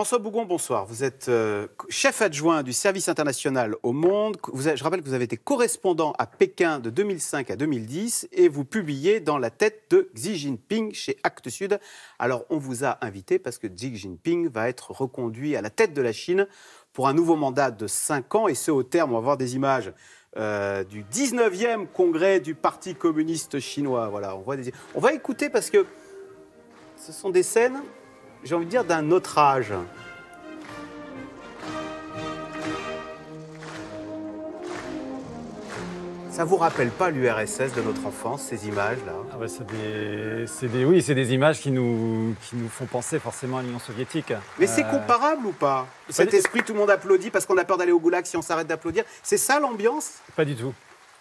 François Bougon, bonsoir. Vous êtes euh, chef adjoint du service international au monde. je rappelle que vous avez été correspondant à Pékin de 2005 à 2010 et vous publiez dans la tête de Xi Jinping chez Actes Sud. Alors on vous a invité parce que Xi Jinping va être reconduit à la tête de la Chine pour un nouveau mandat de 5 ans et ce au terme, on va voir des images. Euh, du 19e congrès du Parti communiste chinois. Voilà, on, voit on va écouter parce que ce sont des scènes j'ai envie de dire, d'un autre âge. Ça vous rappelle pas l'URSS de notre enfance, ces images-là ah bah, des, Oui, c'est des images qui nous, qui nous font penser forcément à l'Union soviétique. Mais c'est euh, comparable ou pas Cet esprit, tout le monde applaudit parce qu'on a peur d'aller au goulag si on s'arrête d'applaudir. C'est ça l'ambiance Pas du tout.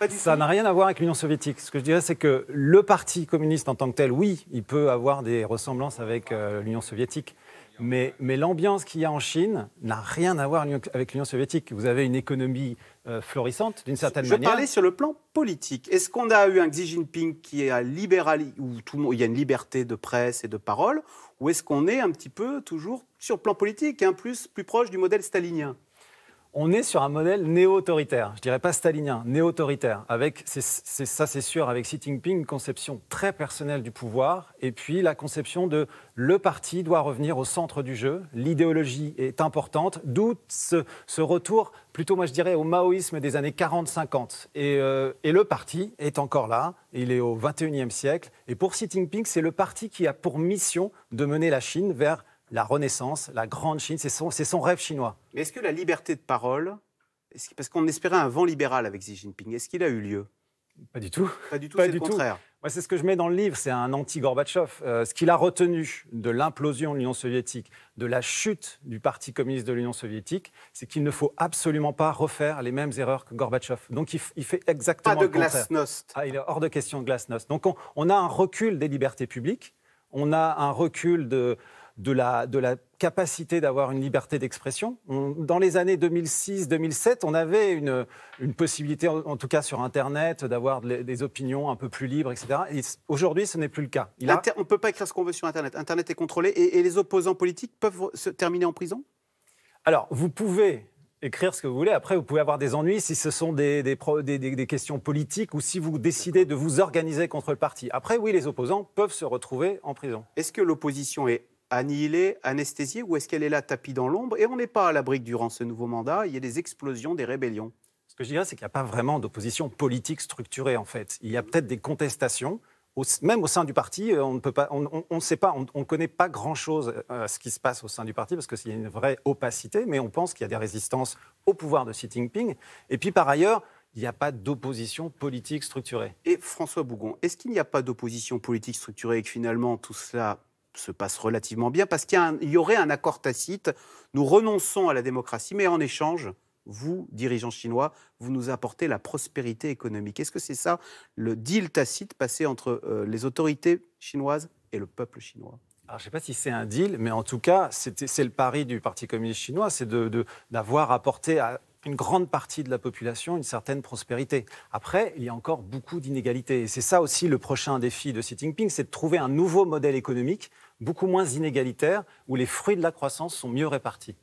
Ça n'a rien à voir avec l'Union soviétique. Ce que je dirais, c'est que le Parti communiste en tant que tel, oui, il peut avoir des ressemblances avec euh, l'Union soviétique. Mais, l'ambiance qu'il y a en Chine n'a rien à voir avec l'Union soviétique. Vous avez une économie euh, florissante, d'une certaine manière. Je parler sur le plan politique. Est-ce qu'on a eu un Xi Jinping qui est à libéral, où tout monde, il y a une liberté de presse et de parole, ou est-ce qu'on est un petit peu toujours sur le plan politique, un hein, plus, plus proche du modèle stalinien on est sur un modèle néo-autoritaire, je dirais pas stalinien, néo-autoritaire, avec, ça c'est sûr, avec Xi Jinping, une conception très personnelle du pouvoir, et puis la conception de le parti doit revenir au centre du jeu, l'idéologie est importante, d'où ce, retour, plutôt moi je dirais, au maoïsme des années 40-50. Et, euh, et le parti est encore là, il est au 21e siècle, et pour Xi Jinping, c'est le parti qui a pour mission de mener la Chine vers la renaissance, la grande Chine. C'est son, rêve chinois. Mais est-ce que la liberté de parole, parce qu'on espérait un vent libéral avec Xi Jinping, est-ce qu'il a eu lieu Pas du tout. Pas du tout, c'est le contraire. c'est ce que je mets dans le livre, c'est un anti-Gorbatchev. Euh, ce qu'il a retenu de l'implosion de l'Union soviétique, de la chute du Parti communiste de l'Union soviétique, c'est qu'il ne faut absolument pas refaire les mêmes erreurs que Gorbatchev. Donc, il, fait exactement pas de glasnost. Ah, il est hors de question de glasnost. Donc, on, a un recul des libertés publiques, on a un recul de, de la, capacité d'avoir une liberté d'expression. Dans les années 2006-2007, on avait une, possibilité, en, tout cas sur Internet, d'avoir des opinions un peu plus libres, etc. Aujourd'hui, ce n'est plus le cas. On ne peut pas écrire ce qu'on veut sur Internet. Internet est contrôlé et, les opposants politiques peuvent se terminer en prison Alors, vous pouvez écrire ce que vous voulez. Après, vous pouvez avoir des ennuis si ce sont des, des, questions politiques ou si vous décidez de vous organiser contre le parti. Après, oui, les opposants peuvent se retrouver en prison. Est-ce que l'opposition est annihilée, anesthésiée, ou est-ce qu'elle est là tapie dans l'ombre Et on n'est pas à l'abri durant ce nouveau mandat, il y a des explosions, des rébellions. Ce que je dirais, c'est qu'il n'y a pas vraiment d'opposition politique structurée, en fait. Il y a peut-être des contestations. même au sein du parti, euh, on ne on, sait pas, on ne connaît pas grand-chose euh, à ce qui se passe au sein du parti parce que a une vraie opacité, mais on pense qu'il y a des résistances au pouvoir de Xi Jinping. Et puis par ailleurs, il n'y a pas d'opposition politique structurée. Et François Bougon, est-ce qu'il n'y a pas d'opposition politique structurée et que finalement tout cela se passe relativement bien, parce qu'il y, aurait un accord tacite, nous renonçons à la démocratie, mais en échange, vous, dirigeants chinois, vous nous apportez la prospérité économique. Est-ce que c'est ça le deal tacite passé entre euh, les autorités chinoises et le peuple chinois alors, je ne sais pas si c'est un deal, mais en tout cas, c'est le pari du Parti communiste chinois, c'est d'avoir de, d'avoir apporté à, une grande partie de la population une certaine prospérité. Après, il y a encore beaucoup d'inégalités. Et c'est ça aussi le prochain défi de Xi Jinping, c'est de trouver un nouveau modèle économique beaucoup moins inégalitaire, où les fruits de la croissance sont mieux répartis.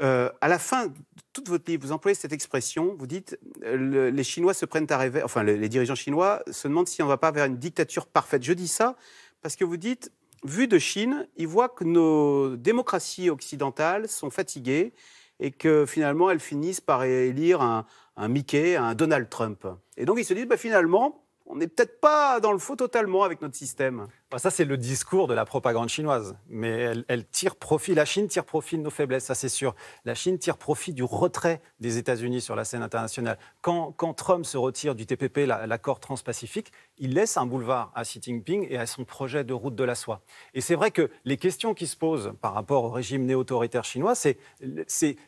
Euh, à la fin de toute votre livre, vous employez cette expression, vous dites euh, les Chinois se prennent à rêver, enfin les dirigeants chinois se demandent si on ne va pas vers une dictature parfaite. Je dis ça parce que vous dites, vu de Chine, ils voient que nos démocraties occidentales sont fatiguées, et que finalement elles finissent par élire un, Mickey, un Donald Trump. Et donc ils se disent, bah, finalement, on n'est peut-être pas dans le faux totalement avec notre système. Ça, c'est le discours de la propagande chinoise. Mais elle, tire profit, la Chine tire profit de nos faiblesses, ça c'est sûr. La Chine tire profit du retrait des États-Unis sur la scène internationale. Quand, quand Trump se retire du TPP, l'accord transpacifique, il laisse un boulevard à Xi Jinping et à son projet de route de la soie. Et c'est vrai que les questions qui se posent par rapport au régime néo-autoritaire chinois, c'est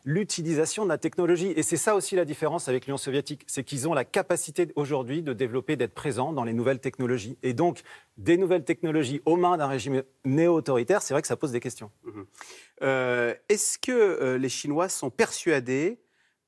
l'utilisation de la technologie. Et c'est ça aussi la différence avec l'Union soviétique. C'est qu'ils ont la capacité aujourd'hui de développer, d'être présents dans les nouvelles technologies. Et donc, des nouvelles technologies aux mains d'un régime néo-autoritaire, c'est vrai que ça pose des questions. Mhm. Euh, est-ce que euh, les Chinois sont persuadés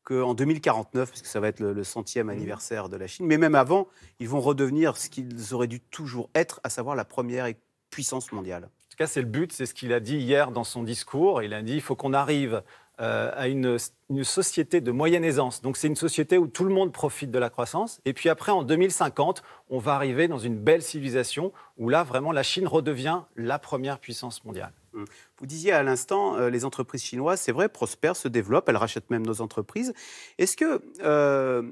qu'en 2049, puisque que ça va être le, centième mhm. anniversaire de la Chine, mais même avant, ils vont redevenir ce qu'ils auraient dû toujours être, à savoir la première puissance mondiale En tout cas, c'est le but, c'est ce qu'il a dit hier dans son discours. Il a dit il faut qu'on arrive euh, à une, société de moyenne aisance. Donc c'est une société où tout le monde profite de la croissance. Et puis après, en 2050, on va arriver dans une belle civilisation où là, vraiment, la Chine redevient la première puissance mondiale. Mmh. Vous disiez à l'instant, euh, les entreprises chinoises, c'est vrai, prospèrent, se développent, elles rachètent même nos entreprises. Est-ce que euh,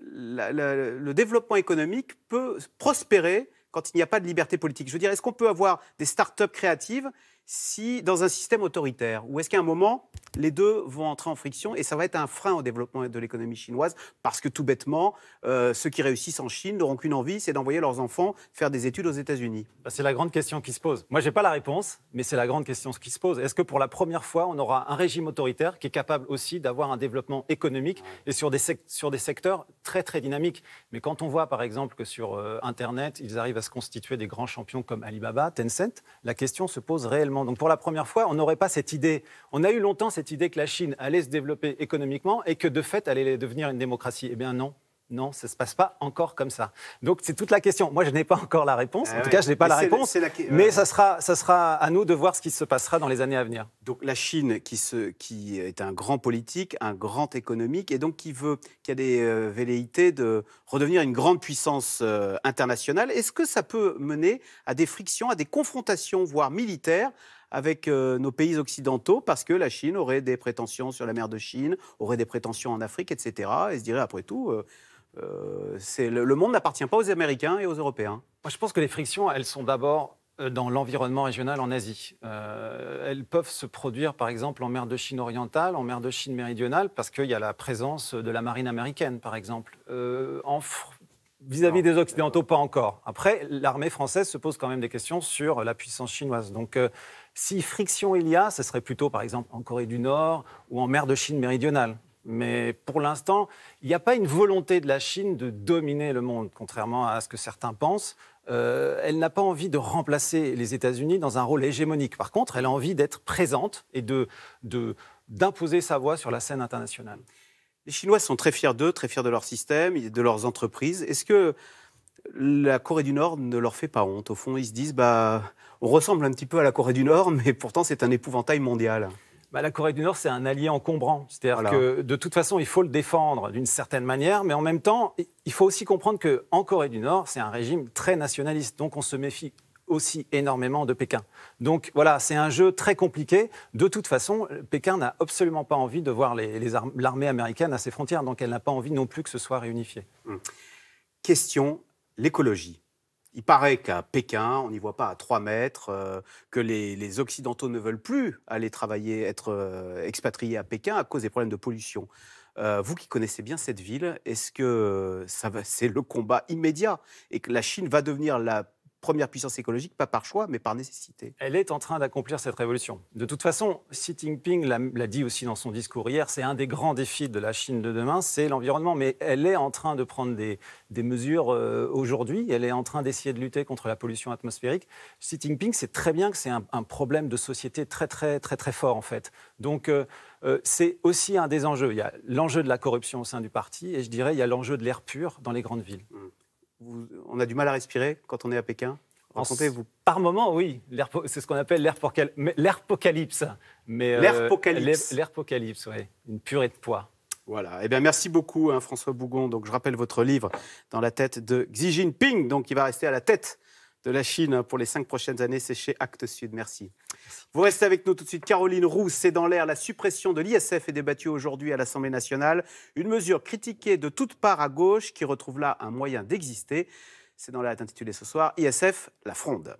le développement économique peut prospérer quand il n'y a pas de liberté politique Je veux dire, est-ce qu'on peut avoir des start-up créatives si, dans un système autoritaire Ou est-ce qu'à un moment, les deux vont entrer en friction et ça va être un frein au développement de l'économie chinoise parce que tout bêtement, euh, ceux qui réussissent en Chine n'auront qu'une envie, c'est d'envoyer leurs enfants faire des études aux États-Unis. Bah, c'est la grande question qui se pose. Moi, je n'ai pas la réponse, mais c'est la grande question qui se pose. Est-ce que pour la première fois, on aura un régime autoritaire qui est capable aussi d'avoir un développement économique et sur des, sur des secteurs très très dynamiques Mais quand on voit par exemple que sur euh, Internet, ils arrivent à se constituer des grands champions comme Alibaba, Tencent, la question se pose réellement. Donc pour la première fois, on n'aurait pas cette idée. On a eu longtemps cette idée que la Chine allait se développer économiquement et que de fait, elle allait devenir une démocratie. Eh bien non, non, ça ne se passe pas encore comme ça. Donc c'est toute la question. Moi, je n'ai pas encore la réponse. Ah en tout cas, je n'ai pas la réponse. Mais ça sera, ça sera à nous de voir ce qui se passera dans les années à venir. Donc la Chine, qui, est un grand politique, un grand économique, et donc qui veut, qui a des euh, velléités de redevenir une grande puissance euh, internationale, est-ce que ça peut mener à des frictions, à des confrontations, voire militaires, avec euh, nos pays occidentaux parce que la Chine aurait des prétentions sur la mer de Chine, aurait des prétentions en Afrique, etc. Et se dirait, après tout, euh, euh, le, monde n'appartient pas aux Américains et aux Européens. Moi, je pense que les frictions, elles sont d'abord dans l'environnement régional en Asie. elles peuvent se produire, par exemple, en mer de Chine orientale, en mer de Chine méridionale, parce qu'il y a la présence de la marine américaine, par exemple. en Vis-à-vis des Occidentaux, pas encore. Après, l'armée française se pose quand même des questions sur euh, la puissance chinoise. Donc, euh, si friction il y a, ce serait plutôt, par exemple, en Corée du Nord ou en mer de Chine méridionale. Mais pour l'instant, il n'y a pas une volonté de la Chine de dominer le monde, contrairement à ce que certains pensent. Euh, elle n'a pas envie de remplacer les États-Unis dans un rôle hégémonique. Par contre, elle a envie d'être présente et d'imposer sa voix sur la scène internationale. Les Chinois sont très fiers d'eux, très fiers de leur système, de leurs entreprises. Est-ce que la Corée du Nord ne leur fait pas honte Au fond, ils se disent, bah, on ressemble un petit peu à la Corée du Nord, mais pourtant c'est un épouvantail mondial. Bah, la Corée du Nord, c'est un allié encombrant. cest à que de toute façon, il faut le défendre d'une certaine manière, mais en même temps, il faut aussi comprendre qu'en Corée du Nord, c'est un régime très nationaliste. Donc on se méfie aussi énormément de Pékin. Donc voilà, c'est un jeu très compliqué. De toute façon, Pékin n'a absolument pas envie de voir l'armée américaine à ses frontières, donc elle n'a pas envie non plus que ce soit réunifié. Hum. Question, l'écologie. Il paraît qu'à Pékin, on n'y voit pas à 3 mètres, euh, que les, Occidentaux ne veulent plus aller travailler, être euh, expatriés à Pékin à cause des problèmes de pollution. Euh, vous qui connaissez bien cette ville, est-ce que c'est le combat immédiat et que la Chine va devenir la première puissance écologique, pas par choix, mais par nécessité. Elle est en train d'accomplir cette révolution. De toute façon, Xi Jinping l'a dit aussi dans son discours hier, c'est un des grands défis de la Chine de demain, c'est l'environnement. Mais elle est en train de prendre des, mesures euh, aujourd'hui, elle est en train d'essayer de lutter contre la pollution atmosphérique. Xi Jinping sait très bien que c'est un, problème de société très, très, très, très fort, en fait. Donc, euh, euh, c'est aussi un des enjeux. Il y a l'enjeu de la corruption au sein du parti, et je dirais, il y a l'enjeu de l'air pur dans les grandes villes. Mmh on a du mal à respirer quand on est à Pékin vous Par moment, oui. C'est ce qu'on appelle l'herpocalypse. Mais euh, l'air Euh, oui. Une purée de poids. Voilà. Eh bien, merci beaucoup, hein, François Bougon. Donc, je rappelle votre livre dans la tête de Xi Jinping, donc qui va rester à la tête de la Chine hein, pour les cinq prochaines années. C'est chez Actes Sud. Merci. Vous restez avec nous tout de suite. Caroline Roux, c'est dans l'air. La suppression de l'ISF est débattue aujourd'hui à l'Assemblée nationale. Une mesure critiquée de toutes parts à gauche qui retrouve là un moyen d'exister. C'est dans l'air intitulé ce soir ISF, la fronde.